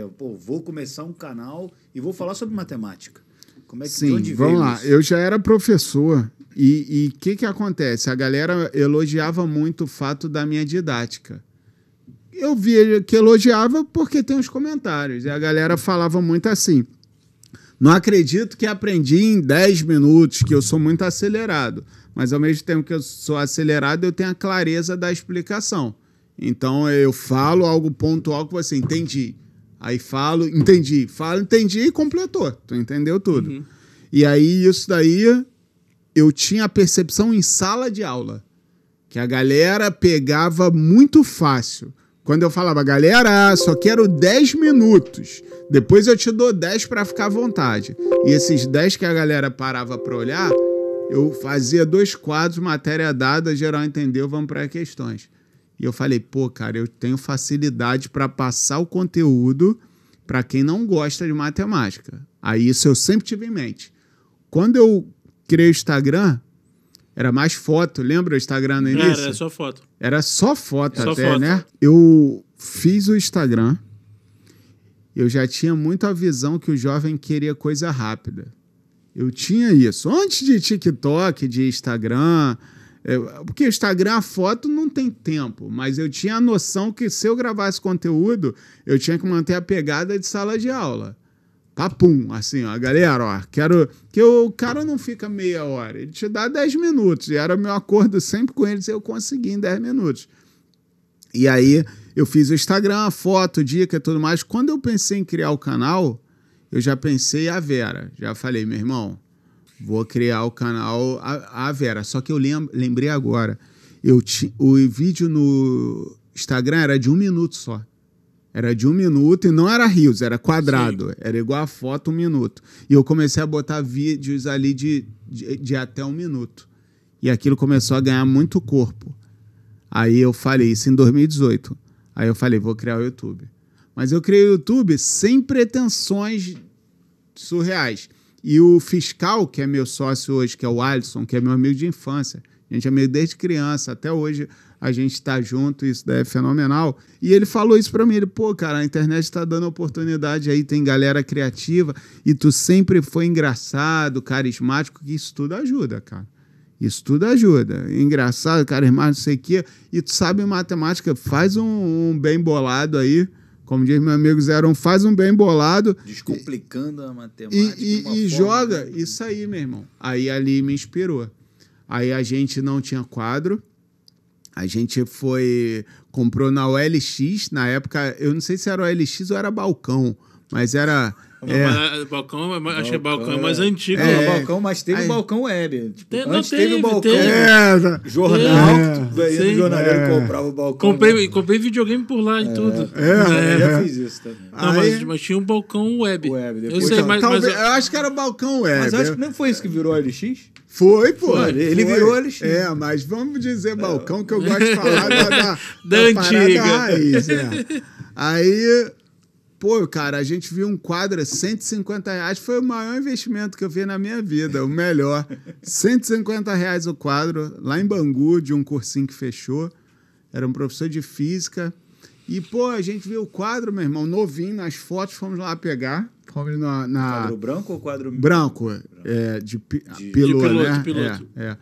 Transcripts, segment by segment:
Eu, é, pô, vou começar um canal e vou falar sobre matemática. Como é que Sim, de vamos lá. Isso? Eu já era professor e o que, que acontece? A galera elogiava muito o fato da minha didática. Eu via que elogiava porque tem os comentários. E a galera falava muito assim. Não acredito que aprendi em 10 minutos, que eu sou muito acelerado. Mas ao mesmo tempo que eu sou acelerado, eu tenho a clareza da explicação. Então eu falo algo pontual que você entende Aí falo, entendi. Falo, entendi e completou. Tu entendeu tudo. Uhum. E aí, isso daí, eu tinha a percepção em sala de aula. Que a galera pegava muito fácil. Quando eu falava, galera, só quero 10 minutos. Depois eu te dou 10 para ficar à vontade. E esses 10 que a galera parava para olhar, eu fazia dois quadros, matéria dada, geral entendeu, vamos para questões. E eu falei, pô, cara, eu tenho facilidade para passar o conteúdo para quem não gosta de matemática. Aí isso eu sempre tive em mente. Quando eu criei o Instagram, era mais foto, lembra o Instagram no início? Era, era só foto. Era só foto só até, foto. né? Eu fiz o Instagram, eu já tinha muito a visão que o jovem queria coisa rápida. Eu tinha isso. Antes de TikTok, de Instagram, é, porque Instagram, a foto não tem tempo, mas eu tinha a noção que se eu gravasse conteúdo, eu tinha que manter a pegada de sala de aula. Papum, assim, ó, galera, ó, quero. Que o cara não fica meia hora, ele te dá 10 minutos. E era meu acordo sempre com eles, eu consegui em 10 minutos. E aí eu fiz o Instagram, foto, dica e tudo mais. Quando eu pensei em criar o canal, eu já pensei a Vera. Já falei, meu irmão, Vou criar o canal a, a Vera. Só que eu lem, lembrei agora. Eu ti, o vídeo no Instagram era de um minuto só. Era de um minuto e não era rios, era quadrado. Sim. Era igual a foto, um minuto. E eu comecei a botar vídeos ali de, de, de até um minuto. E aquilo começou a ganhar muito corpo. Aí eu falei, isso em 2018. Aí eu falei, vou criar o YouTube. Mas eu criei o YouTube sem pretensões surreais. E o fiscal, que é meu sócio hoje, que é o Alisson, que é meu amigo de infância. A gente é amigo desde criança, até hoje a gente está junto, isso daí é fenomenal. E ele falou isso para mim, ele, pô, cara, a internet está dando oportunidade aí, tem galera criativa e tu sempre foi engraçado, carismático, que isso tudo ajuda, cara. Isso tudo ajuda. Engraçado, carismático, não sei o quê. E tu sabe matemática, faz um, um bem bolado aí como diz meu amigo Zeron, faz um bem bolado. Descomplicando a matemática. E, e, e joga de... isso aí, meu irmão. Aí ali me inspirou. Aí a gente não tinha quadro. A gente foi. Comprou na OLX. Na época, eu não sei se era OLX ou era balcão. Mas era. É. é. balcão, balcão, acho que balcão é mais é. antigo. É, não, né? balcão, mas teve o balcão web. Tipo, Tem, antes teve, teve o balcão teve. É, tá. jornal. É. Sim, jornal é. comprava o balcão. Comprei, né? comprei videogame por lá e tudo. É, é. Eu já fiz isso também. Não, Aí... mas, mas, tinha um balcão web. web depois, eu sei, mas, talvez, mas, eu acho que era balcão web. Mas acho que não foi isso que virou a LX? Foi, pô. Foi, ele foi. virou LX. É, mas vamos dizer balcão, que eu gosto de falar da, da, da, da antiga. raiz. É. Aí Pô, cara, a gente viu um quadro a 150 reais, foi o maior investimento que eu vi na minha vida, o melhor. 150 reais o quadro, lá em Bangu, de um cursinho que fechou. Era um professor de física. E, pô, a gente viu o quadro, meu irmão, novinho, nas fotos, fomos lá pegar. Fomos na. na... Quadro branco ou quadro. Branco, branco. É, de, pi... de piloto, de piloto, né? piloto. É, é.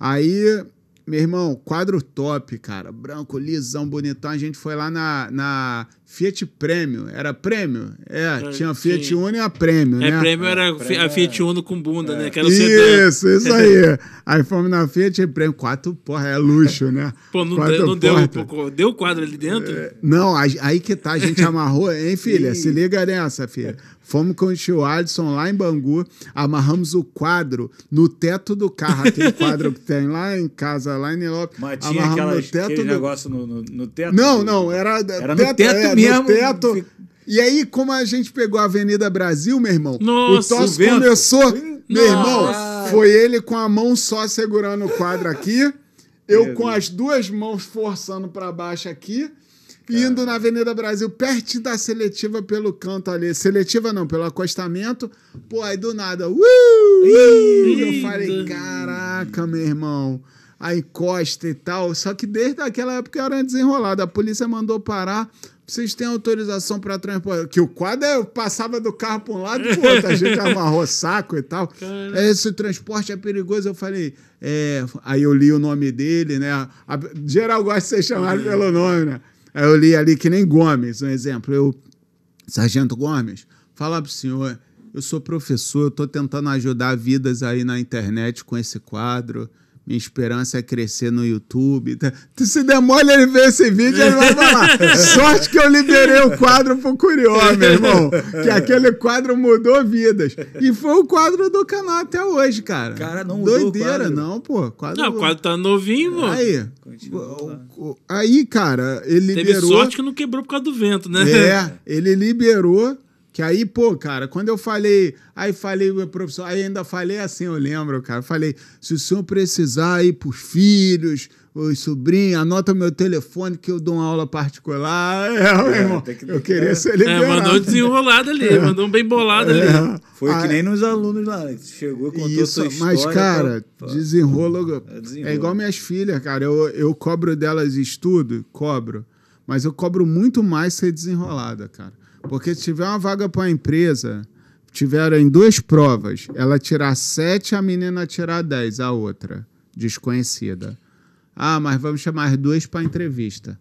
Aí meu irmão, quadro top, cara. Branco, lisão, bonitão. A gente foi lá na, na Fiat Prêmio. Era Prêmio? É, é, tinha a Fiat sim. Uno e a Prêmio, é, né? Prêmio era é, a, a é. Fiat Uno com bunda, né? é. né? Que era o isso, isso aí. aí fomos na Fiat e Prêmio. Quatro, porra, é luxo, né? Pô, não, Quatro não deu, deu quadro ali dentro? Não, aí que tá, a gente amarrou. Hein, filha? se liga nessa, filha. Fomos com o tio alisson lá em Bangu, amarramos o quadro no teto do carro, aquele quadro que tem lá em casa Line Up. Mas tinha aquela, no teto aquele do... negócio no, no, no, teto? Não, não, era, era teto, no teto é, mesmo. No teto. E aí, como a gente pegou a Avenida Brasil, meu irmão, Nossa, o Tosso começou. Meu irmão, foi ele com a mão só segurando o quadro aqui, eu com as duas mãos forçando para baixo aqui. Cara. Indo na Avenida Brasil, perto da seletiva pelo canto ali. Seletiva não, pelo acostamento. Pô, aí do nada. Uh, uh, eu falei, caraca, meu irmão a encosta e tal. Só que desde aquela época era desenrolada A polícia mandou parar. Vocês têm autorização para transportar? Que o quadro eu é, passava do carro para um lado e para outro. A gente amarrou saco e tal. Caramba. É, esse transporte é perigoso. Eu falei. É... Aí eu li o nome dele, né? A... Geral gosta de ser chamado é. pelo nome, né? Aí eu li ali que nem Gomes, um exemplo. Eu, Sargento Gomes, fala para o senhor. Eu sou professor, eu estou tentando ajudar vidas aí na internet com esse quadro minha esperança é crescer no YouTube. Tá, se demora ele ver esse vídeo, ele vai falar. Sorte que eu liberei o quadro pro Curió, meu irmão. Que aquele quadro mudou vidas. E foi o quadro do canal até hoje, cara. Cara, não mudou Doideira, não, pô. Quadro... Não, o quadro tá novinho, mano. Aí. Aí, cara, ele Teve liberou... Teve sorte que não quebrou por causa do vento, né? É, ele liberou que aí, pô, cara, quando eu falei, aí falei o professor, aí ainda falei assim, eu lembro, cara, falei, se o senhor precisar ir pros filhos, os sobrinhos, anota meu telefone que eu dou uma aula particular. É, é meu é, irmão, que... eu queria é. ser liberado. É, mandou desenrolado ali, é. mandou um bem bolado ali. É. Foi ah, que nem nos alunos lá, né? chegou e contou isso, sua história. Mas, tá- cara, pra... desenrola, desenrola, É igual minhas filhas, cara, eu, eu cobro delas estudo, cobro, mas eu cobro muito mais ser desenrolada, cara porque se tiver uma vaga para a empresa, tiveram em duas provas, ela tirar sete, a menina tirar dez, a outra, desconhecida. Ah, mas vamos chamar as duas para entrevista.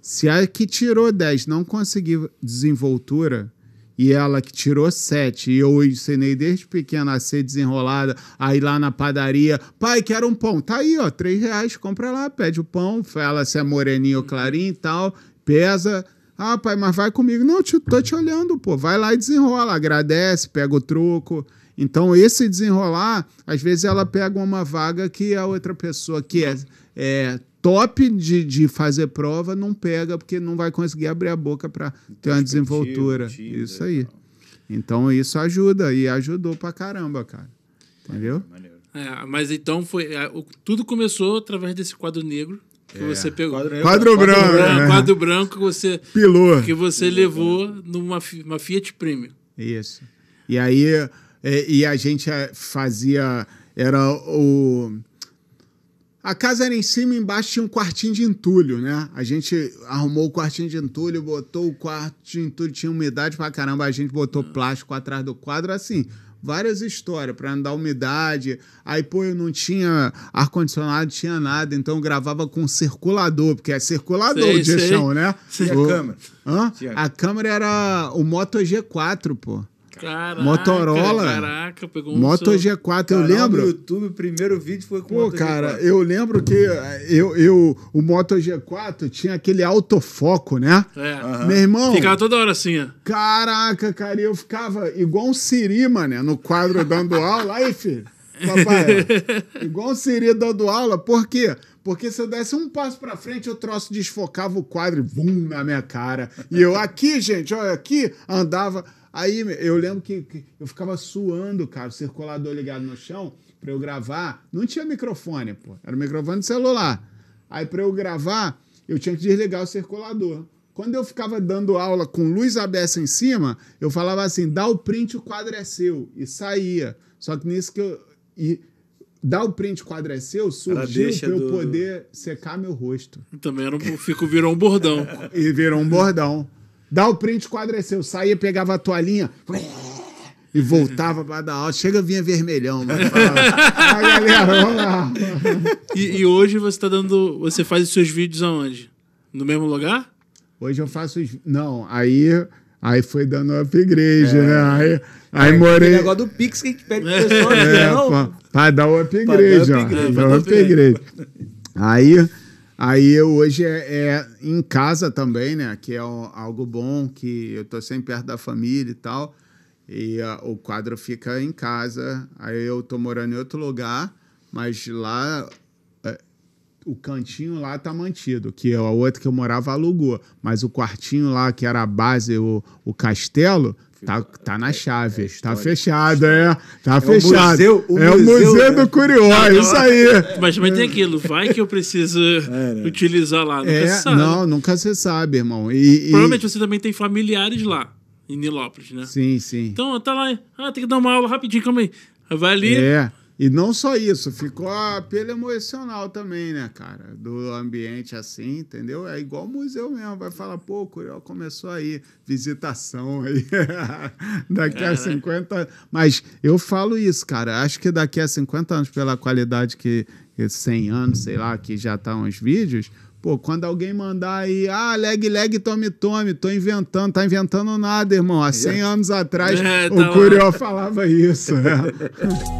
Se a que tirou 10 não conseguir desenvoltura, e ela que tirou 7, e eu ensinei desde pequena a ser desenrolada, aí lá na padaria, pai, quero um pão. Tá aí, ó, 3 reais, compra lá, pede o pão, fala se é moreninho ou clarinho e tal, pesa, ah, pai, mas vai comigo. Não, te, tô te olhando, pô. Vai lá e desenrola, agradece, pega o troco. Então, esse desenrolar, às vezes ela pega uma vaga que a outra pessoa que é, é top de, de fazer prova não pega, porque não vai conseguir abrir a boca para ter uma desenvoltura. isso né, aí. Então, isso ajuda. E ajudou pra caramba, cara. Entendeu? É, mas então foi. É, tudo começou através desse quadro negro que é, você pegou. Quadro, quadro, branco. Quadro branco, né? né? quadro branco que você. Pilou. Que você Pilou. levou numa uma Fiat Premium. Isso. E aí. É, e, a gente é, fazia. Era o. A casa era em cima, embaixo tinha um quartinho de entulho, né? A gente arrumou o quartinho de entulho, botou o quarto de entulho, tinha umidade pra caramba, a gente botou plástico atrás do quadro, assim várias histórias para andar umidade. Aí, pô, eu não tinha ar-condicionado, tinha nada, então eu gravava com circulador, porque é circulador sei, o de chão, né? Sei. a câmera? Hã? A câmera era o Moto G4, pô. Caraca, Motorola. Caraca, pegou um Moto G4, eu lembro. YouTube, o primeiro vídeo foi com Pô, Moto cara, G4. eu lembro que eh, eu, eu, o Moto G4 tinha aquele autofoco, né? É. Meu irmão. Ficava toda hora assim, ó. Caraca, cara, eu ficava igual um Siri, mano, no quadro dando aula. Aí, filho, papai, igual um Siri dando aula. Por quê? Porque se eu desse um passo para frente, o troço desfocava o quadro, bum na minha cara. E eu aqui, gente, olha, aqui andava. Aí eu lembro que, que eu ficava suando, cara, o circulador ligado no chão para eu gravar. Não tinha microfone, pô. Era o microfone do celular. Aí para eu gravar, eu tinha que desligar o circulador. Quando eu ficava dando aula com luz aberta em cima, eu falava assim: dá o print, o quadro é seu. E saía. Só que nisso que eu. E dá o print, o quadro é seu, surgiu pra eu do... poder secar meu rosto. Também era um, fico, virou um bordão. e virou um bordão. Dá o print, quadreceu. Saía, pegava a toalhinha. E voltava para dar aula. Chega, vinha vermelhão. Mano. galera, E, e hoje você tá dando. Você faz os seus vídeos aonde? No mesmo lugar? Hoje eu faço os. Não, aí. Aí foi dando uma igreja, é. né? Aí, aí é, morei. O negócio do Pix que a gente pede pro né? é, não. Pra, pra dar o igreja. Pra dar uma Aí Aí eu hoje é, é, em casa também, né? Que é algo bom, que eu tô sempre perto da família e tal. E a, ah, o quadro fica em casa. Aí eu tô morando em outro lugar, mas lá é, o cantinho lá tá mantido, que a é outra que eu morava alugou, mas o quartinho lá que era a base, o, o castelo, Tá, tá na é, chave, é tá fechado, é. Tá é fechado. O museu, o é museu, o Museu né? do Curió, é isso aí. Mas mas tem aquilo, vai que eu preciso é, né? utilizar lá, nunca é, se sabe. Não, nunca se sabe, irmão. E, Provavelmente e... você também tem familiares lá, em Nilópolis, né? Sim, sim. Então, tá lá, ah, tem que dar uma aula rapidinho, calma aí. Vai ali, é. E não só isso, ficou a ah, apelo emocional também, né, cara? Do ambiente assim, entendeu? É igual museu mesmo, vai falar, pô, o Curió começou aí, visitação aí, daqui a 50... Mas eu falo isso, cara, acho que daqui a 50 anos, pela qualidade que... 100 anos, sei lá, que já tá os vídeos... Pô, quando alguém mandar aí, ah, leg, leg, tome, tome, tô inventando, tá inventando nada, irmão. Há 100 é anos atrás, é, tá o então, Curió é. falava isso. Né?